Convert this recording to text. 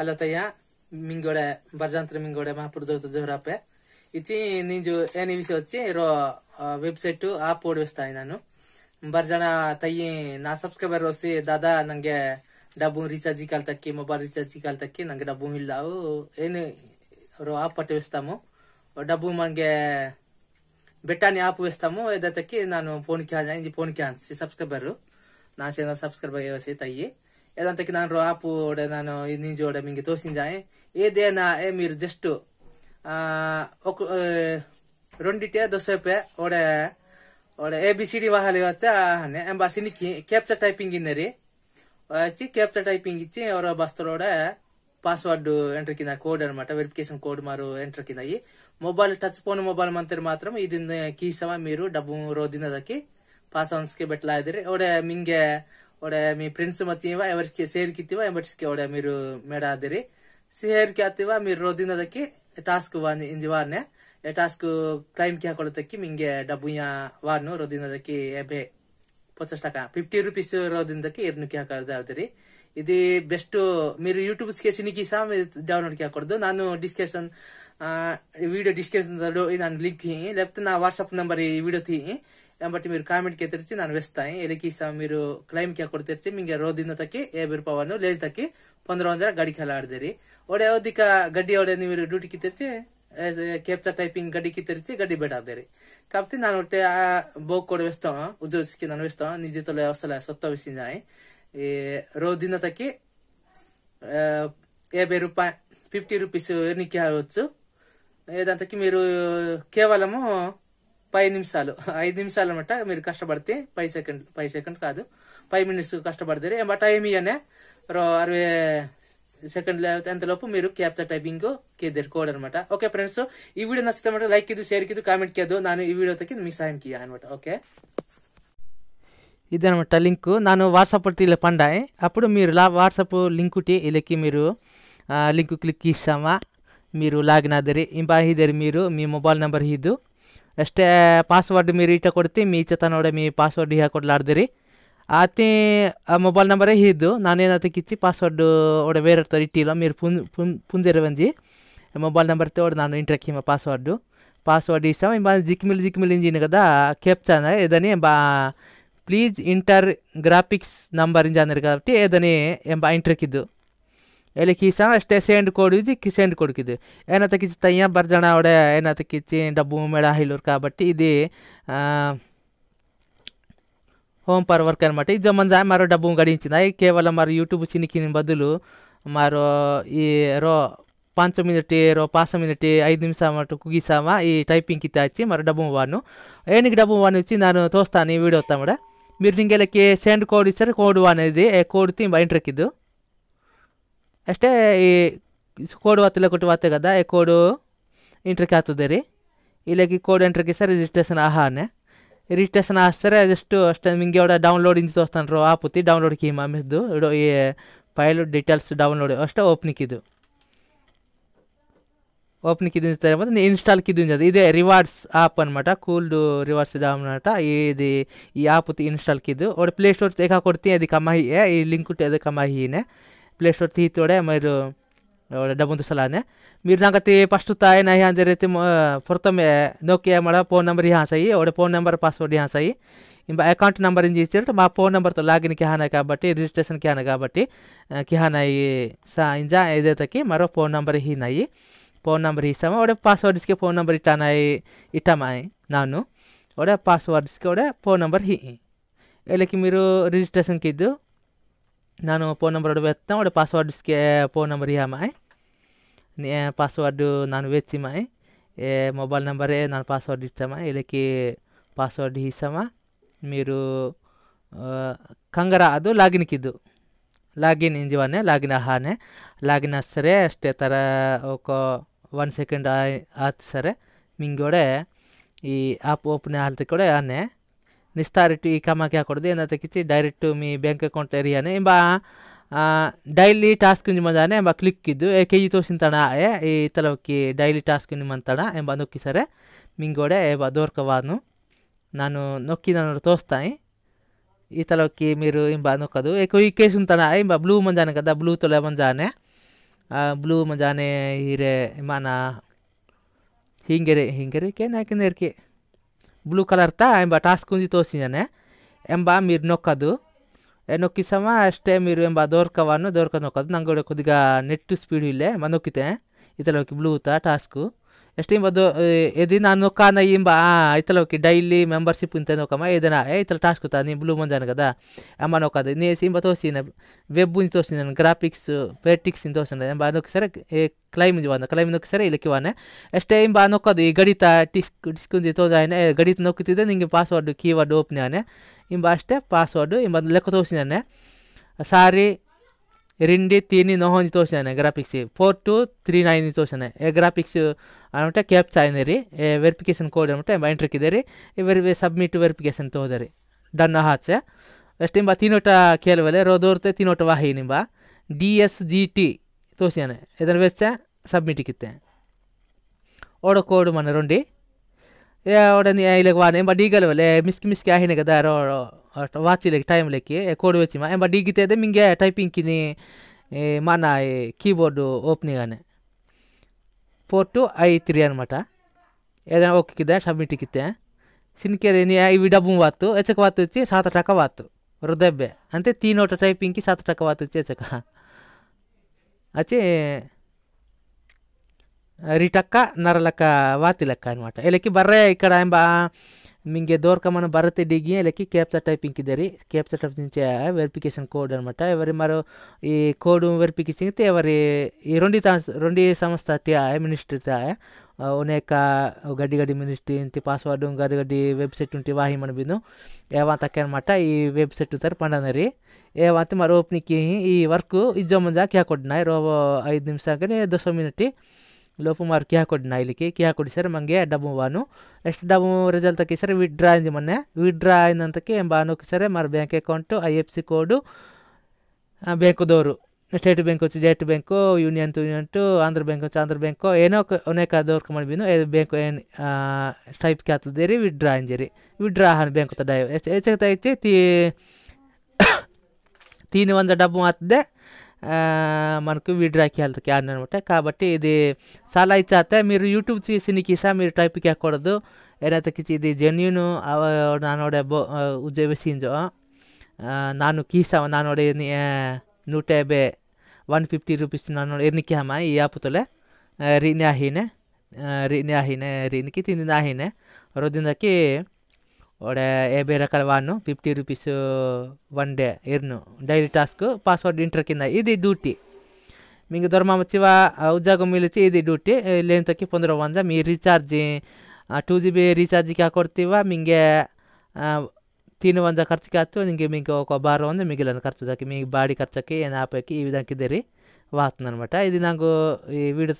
ಅಲ್ಲ ತಾಯಾ ಮಿಂಗೋಡ ಬರ್ಜಂತ್ರ ಮಿಂಗೋಡ ಮಹಾಪುರುದ ತಜರಾಪೆ ಇಚಿ ನಿಂಜೋ ಎನಿ ವಿಷಯ ಚೇ ರ ವೆಬ್ಸೈಟ್ ಆಪ್ ಪೋಡ್ವೆಸ್ತಾಯ ನಾನು ಬರ್ಜನಾ ತೈ ನಾ ಸಬ್ಸ್ಕ್ರೈಬರ್ ರಸಿ দাদা ನಂಗೇ ಡಬ್ಬು ರೀಚಾರ್ಜ್ ಇಕಲ್ ತಕ್ಕಿ ಮೊಬೈಲ್ ರೀಚಾರ್ಜ್ ಇಕಲ್ ತಕ್ಕಿ ನಂಗೇ ಡಬ್ಬು ಹಿಲ್ಲೋ ಎನಿ ರ ಆಪ್ ಪಟವೆಸ್ತಮ ಡಬ್ಬು ಮಂಗೇ ಬೆಟನ್ ಆಪ್ ವೆಸ್ತಮ ಎದ ತಕ್ಕಿ ನಾನು ಫೋನ್ ಕ್ಯಾಂಜಿ ಫೋನ್ ಕ್ಯಾಂಸಿ ಸಬ್ಸ್ಕ್ರೈಬರ್ ನಾನು ಚಾನೆಲ್ ಸಬ್ಸ್ಕ್ರೈಬರ್ ರಸಿ ತೈ ఎదంతకి నారో అపుడే నను ఇన్ని జోడ మింగి తోసిం జాయే ఏదేనా ఎమిర్ జస్ట్ ఆ ఒక రెండుటే దసపే ఒడే ఒడే ఏబిసిడి వాహాలె వస్తా హనే అబసిని క్యాప్చా టైపింగ్ ఇనేరి చి క్యాప్చా టైపింగ్ చి అవర్ బస్తరడ పాస్వర్డ్ ఎంటర్ కింద కోడ్ అన్నమాట వెరిఫికేషన్ కోడ్ మారు ఎంటర్ కింద ఇ మొబైల్ టచ్ ఫోన్ మొబైల్ మంతరే మాత్రమే ఇది కీసమ మీరు డబ్బు రోదిన దకి పాసవర్డ్స్ కి బెట్ల ఐదిరి ఒడే మింగే ಒಡೆ ಮೀ ఫ్రెండ్స్ ಮತ್ತಿವ ಎವರ್ಸ್ಗೆ ಸೇರ್ ಕಿತ್ತಿವ ಎವರ್ಸ್ಗೆ ಒಡೆ ಮೀರು ಮೇಡ ಆದಿರಿ ಸೇರ್ ಕ್ಯಾತಿವ ಮೀರು ರೋದಿನದಕ್ಕೆ ಟಾಸ್ಕ್ ವಾನ್ ಇಂಜಿವಾನೆ ಎ ಟಾಸ್ಕ್ ಕ್ಲೈಮ್ ಕ್ಯಾ ಕೊಳತಕ್ಕೆ ಮಿಂಗೆ ಡಬ್ಬುಯ ವಾನು ರೋದಿನದಕ್ಕೆ ಎಬೆ ಪಚಾಸ್ ಟಕ ಫಿಫ್ಟಿ ರುಪೀಸ್ ರೋದಿನದಕ್ಕೆ ಇರ್ನು ಕ್ಯಾ ಕರ್ದ ಆದಿರಿ ಇದು ಬೆಸ್ಟ್ ಮೀರು ಯೂಟ್ಯೂಬ್ ಗೆ ಸಿನಿಕಿ ಸಹ ಡೌನ್ಲೋಡ್ ಕ್ಯಾ ಕೊಡ್ದು ನಾನು ಡಿಸ್ಕಷನ್ ವಿಡಿಯೋ ಡಿಸ್ಕಷನ್ ನಾನು ಲಿಂಕ್ ಹಿ ಲೆಫ್ಟ್ ನಾ ವಾಟ್ಸ್ಆಪ್ ನಂಬರ್ ಈ ವಿಡಿಯೋ ತಿ ಎಂಬಟ್ಟು మీరు ಕಾಮೆಂಟ್ ಗೆ ತಿರ್ಚಿ ನಾನು ವೆಸ್ತಾಯಿ ಎಲಕಿ ಸಾ ಮೀರು ಕ್ಲೈಮ್ ಕ್ಯಾ ಕೊಡ್ತಿರ್ಚಿ ಮಿಂಗೆ ರೋದಿನ ತಕ್ಕೆ ಏಬಿರ್ ಪವನು ಲೇಲ್ ತಕ್ಕೆ ಪಂದ್ರ ಒಂದರ ಗಡಿ ಖಲಾಡ್ದಿರಿ ಒಡೆ ಅವಧಿಕ ಗಡ್ಡಿ ಒಡೆ ನೀವು ಡ್ಯೂಟಿ ಕಿತ್ತಿರ್ಚಿ ಕೇಪ್ಚಾ ಟೈಪಿಂಗ್ ಗಡ್ಡಿ ಕಿತ್ತಿರ್ಚಿ ಗಡ್ಡಿ ಬೇಡಾದಿರಿ ಕಾಪ್ತಿ కాబట్టి నన్ను ఒకటి ಬೋಗ್ ಕೊಡ ವೆಸ್ತಾವ ಉದ್ಯೋಗಿಸ್ಕಿ ನಾನು ವೆಸ್ತಾವ ನಿಜ ತೊಲೆ ಅವಸಲ ಸೊತ್ತ ವಿಸಿನಾಯಿ ಈ ರೋದಿನ ತಕ್ಕೆ యాభై రూపాయ ఫిఫ్టీ రూపీస్ ఎన్నికి అవ్వచ్చు ఏదంతకి మీరు కేవలము పై నిమిషాలు ఐదు నిమిషాలు అనమాట మీరు కష్టపడితే పై సెకండ్ పై సెకండ్ కాదు పై మినిట్స్ కష్టపడతారు ఆ టైం ఇయనే అరవై సెకండ్ ఎంతలోపు మీరు క్యాప్చర్ టైపింగ్ ಕೆ ಕೋಡ್ ಅನ್ಮಟ ಓಕೆ ಫ್ರೆಂಡ್ಸ್ ಈ ವಿಡಿಯೋ ನಚ್ಚಿದ ಮಟ್ಟ ಲೈಕ್ ಇದು ಶೇರ್ కామెంట్ ಕಾಮೆಂಟ್ ಕೇದು ನಾನು ಈ ವಿಡಿಯೋ ತಕ್ಕ ನಿಮಗೆ ಸಹಾಯ ಕಿಯ ಅನ್ಮಟ ఓకే ఇదనమాట లింక్ నాను వాట్సాప్ ఇలా పండాయి అప్పుడు మీరు లా వాట్సాప్ లింకుటి ఇలాకి మీరు లింక్ క్లిక్ ఇస్తామా మీరు లాగిన్ ಆದರೆ ಇಂಬ ಇದರೆ మీరు మీ మొబైల్ నెంబర్ ಇದ್ದು ಅಷ್ಟೇ ಪಾಸ್ವರ್ಡ್ ಮೀರಿ ಇಟ್ಟ ಕೊಡ್ತಿ ಮೀಚತ ನೋಡಿ ಮೀ ಪಾಸ್ವರ್ಡ್ ಹೀಗೆ ಕೊಡ್ಲಾರ್ದಿರಿ ಆತಿ ಮೊಬೈಲ್ ನಂಬರೇ ಹಿದ್ದು ನಾನೇನತಿ ಕಿಚ್ಚಿ ಪಾಸ್ವರ್ಡ್ ಒಡೆ ಬೇರೆ ತರ ಇಟ್ಟಿಲ್ಲ ಮೀರು ಪುನ್ ಪುನ್ ಪುಂದಿರ ಬಂದಿ ಮೊಬೈಲ್ ನಂಬರ್ ತೋಡ್ ನಾನು ಇಂಟ್ರಕ್ ಹಿಮ ಪಾಸ್ವರ್ಡು ಪಾಸ್ವರ್ಡ್ ಇಷ್ಟ ಬಾ ಜಿಕ್ಮಿಲ್ ಜಿಕ್ಮಿಲ್ ಇಂಜಿನ್ ಕದ ಕೆಪ್ಚಾನ ಇದನ್ನೇ ಬಾ ಪ್ಲೀಸ್ ಇಂಟರ್ ಗ್ರಾಫಿಕ್ಸ್ ನಂಬರ್ ಇಂಜಾನರ್ కాబట్టి ಎಂಬ ಎಂಬ ఇంటర్కిద్దు એટલે ખિસ્સા સ્ટેશન કોડ ઇઝ ખિસેન્ડ કોડ કીધું એના તકી તૈયા બરજણા ઓડે એના તકી ડબ્બુ મેળા હિલુર કાબટ્ટી ઇદી హోమ్ పర్ వర్క్ అనమాట ఇది మంజా మరో డబ్బు గడించింది కేవలం మరి యూట్యూబ్ చినికి బదులు మరో ఈ రో పంచ మినిటి రో పాస మినిట్ ఐదు నిమిషం అటు కుగిసామా ఈ టైపింగ్కి తెచ్చి మరి డబ్బు వాడును ఏనికి డబ్బు వాడిని వచ్చి నేను తోస్తాను ఈ వీడియో వస్తాము మీరు నింకెళ్ళకి సెండ్ కోడ్ ఇస్తారు కోడ్ అనేది కోడ్ తి ఇంటర్కిద్దు ಅಷ್ಟೇ ಈ ಕೋಡ್ ಒತ್ತಲೆ ಕೊಟ್ಟು ಒತ್ತೆ ಕದ ಈ ಕೋಡು ಇಂಟ್ರಕ್ಕೆ ಹಾತದೆ ರೀ ಇಲ್ಲಿಗೆ ಕೋಡ್ ಎಂಟ್ರಕ್ಕೆ ಸರ್ ರಿಜಿಸ್ಟ್ರೇಷನ್ ಆಹಾನೆ ರಿಜಿಸ್ಟ್ರೇಷನ್ ಆಸ್ತಾರೆ ಜಸ್ಟು ಅಷ್ಟೇ ನಿಮಗೆ ಅವಡ ಡೌನ್ಲೋಡ್ ಇಂದು ತೋರಿಸ್ತಾನ್ರು ಆಪುತ್ತಿ ಡೌನ್ಲೋಡ್ ಕೀಮ ಮಿಸ್ದು ಈ ಫೈಲು ಡೀಟೇಲ್ಸ್ ಡೌನ್ಲೋಡ್ ಅಷ್ಟೇ ಓಪನಿಕ್ಕಿದ್ದು ఓపెన్ కింద తర్వాత ఇన్స్టాల్ కింద ఇదే రివార్డ్స్ యాప్ అనమాట కూల్డ్ రివార్డ్స్ అనమాట ఇది ఈ యాప్ ఇన్స్టాల్ కింద ఒక ప్లే స్టోర్ తెగ కొడితే అది కమాయి ఈ లింక్ అది కమాయినే प्ले स्टोर थी तोड़े मेर डबंध सलाने मेरना फस्ट तो ऐन अंदर प्रथम नोकिया मैं फोन नंबर हाँ सही और फोन नंबर पासवर्ड यहाँ सही इंब अकंट नंबर मैं फोन नंबर तो लागन की हाँ का बट्टी रिजिस्ट्रेशन की हाँ का बट्टी की हाँ इंजा ये मोर फोन नंबर ही नाई फोन नंबर हिस्सा और पासवर्ड इसके फोन नंबर इटा ना इटा नानू और पासवर्ड इसके फोन नंबर ही वील की रिजिस्ट्रेशन की ನಾನು ಫೋನ್ ನಂಬರ್ ಅಡುವೆತ್ತ ಒಡೆ ಪಾಸ್ವರ್ಡ್ಸ್ಗೆ ಫೋನ್ ನಂಬರ್ ಯಾ ಮಾಯ್ ಪಾಸ್ವರ್ಡ್ ನಾನು ವೆಚ್ಚಿ ಮಾಯ್ ఏ మొబైల్ నెంబరే నా పాస్వర్డ్ ఇచ్చామా వీళ్ళకి పాస్వర్డ్ ఇస్తామా మీరు కంగరాదు లాగిన్కి ఇద్దు లాగిన్ ఇంజివనే లాగిన్ ఆహానే లాగిన్ వస్తారే అష్టే తర ఒక వన్ సెకండ్ ఆత్ సరే మింగోడే ఈ యాప్ ఓపెన్ ఆల్తే కూడా ఆనే निस्तार कमा की हाकड़ी एन तेजी डैरेक्ट मे बैंक अकौंट एरिया ने डैली टास्क निम्जाने क्ली के जी तोर्स तल की डैली टास्क निम्ताण एंब नोकर मिंगोड़े दोरकवा नानु नोक तोस्ता की नोको केसुतण एंब ब्लू मंजाने कदा ब्लू तो मंजाने ब्लू मंजाने हिरे इमान हिंगेरे हिंगेरे के नाकिन ಬ್ಲೂ ಕಲರ್ ಕಲರ್ತಾ ಎಂಬ ಟಾಸ್ಕ್ ಕುಂದಿ ತೋರಿಸಿದ್ದಾನೆ ಎಂಬ ನೊಕ್ಕದು నొక్కదు నొక్కిసామా ಅಷ್ಟೇ ಮೀರು ಎಂಬ ದೋರ್ಕವನ್ನು ದೋರ್ಕ ನೊಕ್ಕೋದು ನಂಗೆ ಕೊದಿಗ ನೆಟ್ಟು ಸ್ಪೀಡ್ ಇಲ್ಲೇ ಮನೊಕ್ಕಿತೆ ಈ ಬ್ಲೂ ತಾ ಟಾಸ್ಕು ಎಷ್ಟೇ ಬದ್ದು ಯದಿ ನಾನು ಕಾಯ್ ನಯಿ ಆಯಿತಲು ಕಿ ಡೈಲಿ ಮೆಂಬರ್ಶಿಪ್ ಇಂತ ನಕಮ ಇದನ ಏ ತರ ಟಾಸ್ಕು ತದಿನ ಬ್ಲೂ ಮಂಜನ ಕದ ಅಮ್ಮನಕದ ನಿ ಸಿಂಬತೋಸಿನ ವೆಬ್ ಬೂನಿ ತೋಸಿನ ಗ್ರಾಫಿಕ್ಸ್ ಪ್ರೆಟಿಕ್ಸ್ ಇಂತ ತೋಸನ ಅಮ್ಮನ ಅದಕ್ಕೆ ಸರ ಕ್ಲೈಂಜ್ ಬದ ಕಲೈಂಜ್ ನಕ ಸರ ಇಲಕಿ ವಾನೆ ಎಷ್ಟೇ ಇಂಬಾ ನಕದ ಈ ಗಡಿ ತ ಟಿಸ್ಕಿಸ್ ಕುಂದಿ ತೋಸನ ಗಡಿ ತ ನಕತಿದ ನಿಂಗೆ ಪಾಸ್ವರ್ಡ್ ಕೀವರ್ಡ್ ಓಪನೇ ಅನೆ ಇಂಬಾಷ್ಟೇ ಪಾಸ್ವರ್ಡ್ ಇಂಬಾ ನಕ ತೋಸಿನ ಅನೆ ಸಾರಿ ರಿಂಡಿ 39 ತೋಸನ ಗ್ರಾಫಿಕ್ಸ್ 4239 ತೋಸನ ಎ ಗ್ರಾಫಿಕ್ಸ್ अन्ट क्या चाहिए रही वेरीफिकेशन कॉड एंट्री रही इवे सब्मिट वेरीफिकेशन तो रही डन हाचे नेक्स्ट इंबा तीनोट खेल वाले रो दौरते तीनोट वाहन इंबा डी एस जी टी तोशियान इधन वे सब्मिट कितें ओड कॉड मन रही ओडनी वाने वाले मिस्क मिस्क आहन कदा रो वाच टाइम लेकिन कॉड वे एंबा डी मिंगे टाइपिंग की मना कीबोर्ड ओपनिंग आने ఫోర్ టు ఐ త్రీ అనమాట ఏదైనా ఒక్కిద్దా సబ్మిట్ ఇక్కితే సినికే ఇవి డబ్బు వాత్తు ఎచ్చక వాత్తు వచ్చి సాత టక వాత్తు వృద్ధబ్బే అంటే తీ నోట టైపింగ్కి సాత టక వాత్తు వచ్చి ఎచ్చక వచ్చి రిటక్క నరలక్క వాతి లెక్క అనమాట ఇలాకి బర్రే ఇక్కడ ఏం బా ನಿಮಗೆ ದೋರ್ಕಮನ ಬರುತ್ತೆ ಡಿಗಿ ಅಲ್ಲಕ್ಕೆ ಕ್ಯಾಪ್ಚರ್ ಟೈಪಿಂಗ್ ಇದ್ದಾರೆ టైప్ ಟೈಪಿಂಗ್ వెరిఫికేషన్ కోడ్ అనమాట ఎవరి మరో ఈ కోడ్ వెరిఫికేషన్ ఎవరి ఈ రెండు రెండు సంస్థ మినిస్ట్రీ అనేక గడ్డి గడ్డి మినిస్ట్రీ ఇంత పాస్వర్డ్ గడ్డి గడ్డి వెబ్సైట్ ఉంటే వాహి మన బిందు ఏవంతకే అనమాట ఈ వెబ్సైట్ ఉంటారు పండనరి ఏవంత మరి ఓపెనింగ్ ఈ వర్క్ ఇజ్జో ముంజా క్యా కొట్టినాయి రో ఐదు నిమిషాకనే దశ మినిట్ ಲೋಪ ಮಾರು ಕೊಡಿ ನಾ ಇಲ್ಲಿಗೆ ಕೀಹ ಕೊಡಿ ಸರ್ ಮಂಗೆ ಡಬ್ಬು ಬಾನು ಎಷ್ಟು ಡಬ್ಬು ರಿಸಲ್ಟ್ ತಕ್ಕಿ ಸರ್ ವಿತ್ಡ್ರಾ ಆಯ್ಜಿ ಮೊನ್ನೆ ವಿತ್ಡ್ರಾ ಆಯ್ನಕ್ಕೆ ಬಾನೋಕೆ ಸರ್ ಮಾರು bank account I F C code bank state bank ಹೊತ್ತು ಸ್ಟೇಟ್ ಬ್ಯಾಂಕು ಯೂನಿಯನ್ ಯೂನಿಯನ್ ಟು ಆಂಧ್ರ ಬ್ಯಾಂಕ್ ಆಂಧ್ರ ಬ್ಯಾಂಕು ಏನೋ ಅನೇಕ ದೋರ್ಕ ಮಾಡಿ ಸ್ಟೈಪ್ ಟೈಪ್ಗೆ ಹಾಕ್ತೀರಿ ವಿಡ್ರಾ ಇಂದಿರಿ ವಿಡ್ಡ್ರಾನ್ ಬ್ಯಾಂಕ್ ಡ್ರೈವ್ ಎಷ್ಟು ಹೆಚ್ಚಾಗ್ತಾಯಿಸಿ ಥೀನಿ ಒಂದು ಡಬ್ಬು ಮಾತದೆ అ మనకు విడ్రాకి యాక్ చేస్తా అన్నమాట కాబట్టి ఇది సాలై చేత మీరు యూట్యూబ్ చేసి నికిసా మిర్ టాపిక్ యా కొడదు ఏంటకిది జెన్యూన్ నా నొడే ఉజేబ సింజా అ నానూ కిసా నానొడే 150 రూపీస్ నానొడే ఎనికిహమా యాపుతలే రినిహిన రినిహిన రినికి తినినహిన రోదినకి ఒక యాభై రకాల వాడిను ఫిఫ్టీ రూపీస్ వన్ డే ఇర్ను డైలీ టాస్క్ పాస్వర్డ్ ఇంటర్ కింద ఇది డ్యూటీ మీకు దొరమ వచ్చివ ఉద్యోగం మిలిచి ఇది డ్యూటీ ಇಲ್ಲೇಂತಕ್ಕೆ ಪಂದ್ರ ಒಂದ మీ ರೀಚಾರ್ಜ್ టూ జీబీ ಬಿ ರೀಚಾರ್ಜಿಗೆ ಹಾಕೊಡ್ತೀವ ನಿಮಗೆ ತಿನ್ನು వంద ಖರ್ಚಿಗೆ ಆಯ್ತು ನಿಮಗೆ మీకు ఒక బార్ వంద మిగిలిన ఖర్చు దాకా మీ బాడీ ఖర్చుకి ఏ ఆపేకి ఈ విధంగా దరి వాస్తుంది అనమాట ఇది నాకు ఈ వీడియో